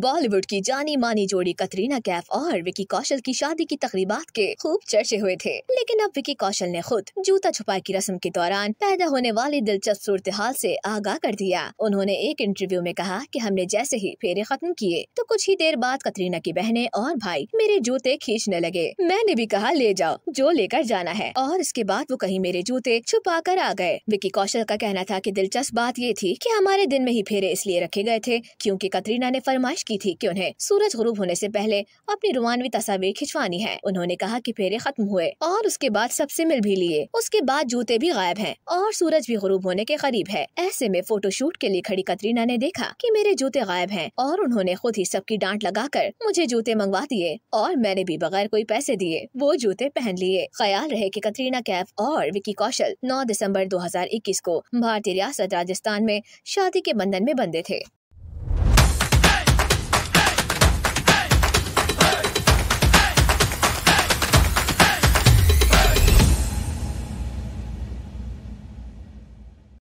बॉलीवुड की जानी मानी जोड़ी कतरीना कैफ और विकी कौशल की शादी की तकरीबात के खूब चर्चे हुए थे लेकिन अब विकी कौशल ने खुद जूता छुपाई की रस्म के दौरान पैदा होने वाली दिलचस्प सूरत हाल ऐसी आगाह कर दिया उन्होंने एक इंटरव्यू में कहा की हमने जैसे ही फेरे खत्म किए तो कुछ ही देर बाद कतरीना की बहने और भाई मेरे जूते खींचने लगे मैंने भी कहा ले जाओ जो लेकर जाना है और इसके बाद वो कहीं मेरे जूते छुपा कर आ गए विकी कौशल का कहना था कि दिलचस्प बात ये थी कि हमारे दिन में ही फेरे इसलिए रखे गए थे क्योंकि कतरीना ने फरमाइश की थी कि उन्हें सूरज गुरूब होने से पहले अपनी रुमानवी तस्वीर खिंचवानी है उन्होंने कहा कि फेरे खत्म हुए और उसके बाद सबसे मिल भी लिए उसके बाद जूते भी गायब हैं और सूरज भी गुरूब होने के करीब है ऐसे में फोटोशूट के लिए खड़ी कतरीना ने देखा की मेरे जूते गायब है और उन्होंने खुद ही सबकी डांट कर मुझे जूते मंगवा दिए और मैंने भी बगैर कोई पैसे दिए वो जूते पहन लिए ख्याल रहे की कतरीना कैफ और विकी कौशल नौ दिसम्बर दो को भारतीय रियासत राजस्थान में शादी के बंधन में बंधे थे